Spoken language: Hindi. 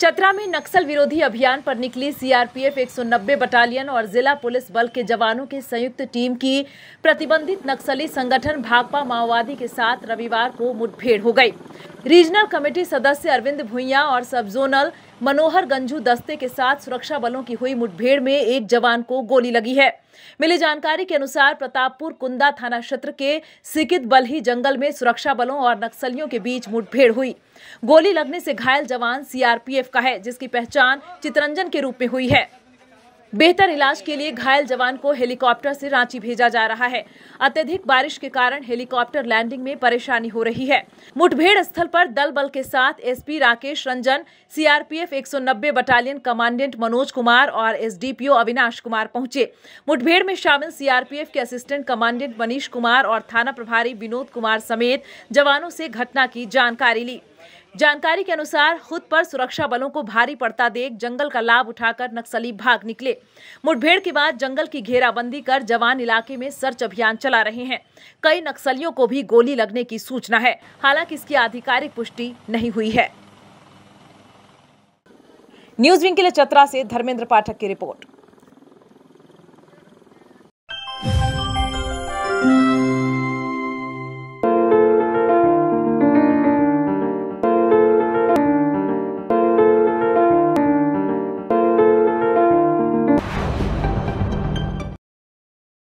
चतरा में नक्सल विरोधी अभियान पर निकली सीआरपीएफ 190 बटालियन और जिला पुलिस बल के जवानों की संयुक्त टीम की प्रतिबंधित नक्सली संगठन भाकपा माओवादी के साथ रविवार को मुठभेड़ हो गई रीजनल कमेटी सदस्य अरविंद भुइया और सब जोनल मनोहर गंजू दस्ते के साथ सुरक्षा बलों की हुई मुठभेड़ में एक जवान को गोली लगी है मिली जानकारी के अनुसार प्रतापपुर कुंदा थाना क्षेत्र के सिकित बलही जंगल में सुरक्षा बलों और नक्सलियों के बीच मुठभेड़ हुई गोली लगने से घायल जवान सीआरपीएफ बीएसएफ का है जिसकी पहचान चितरंजन के रूप में हुई है बेहतर इलाज के लिए घायल जवान को हेलीकॉप्टर से रांची भेजा जा रहा है अत्यधिक बारिश के कारण हेलीकॉप्टर लैंडिंग में परेशानी हो रही है मुठभेड़ स्थल पर दल बल के साथ SP Rakesh Ranjan CRPF 190 battalion commandant Manoj Kumar और एसडीपीओ अविनाश कुमार पहुंचे मुठभेड़ में शामिल सीआरपीएफ के असिस्टेंट कमांडेंट मनीष कुमार और थाना प्रभारी विनोद कुमार समेत जवानों से घटना की जानकारी ली जानकारी के अनुसार खुद पर सुरक्षा बलों को भारी पड़ता देख जंगल का लाभ उठाकर नक्सली भाग निकले मुठभेड़ के बाद जंगल की घेराबंदी कर जवान इलाके में सर्च अभियान चला रहे हैं कई नक्सलियों को भी गोली लगने की सूचना है हालांकि इसकी आधिकारिक पुष्टि नहीं हुई है न्यूज विंग के लिए चतरा से धर्मेंद्र पाठक की रिपोर्ट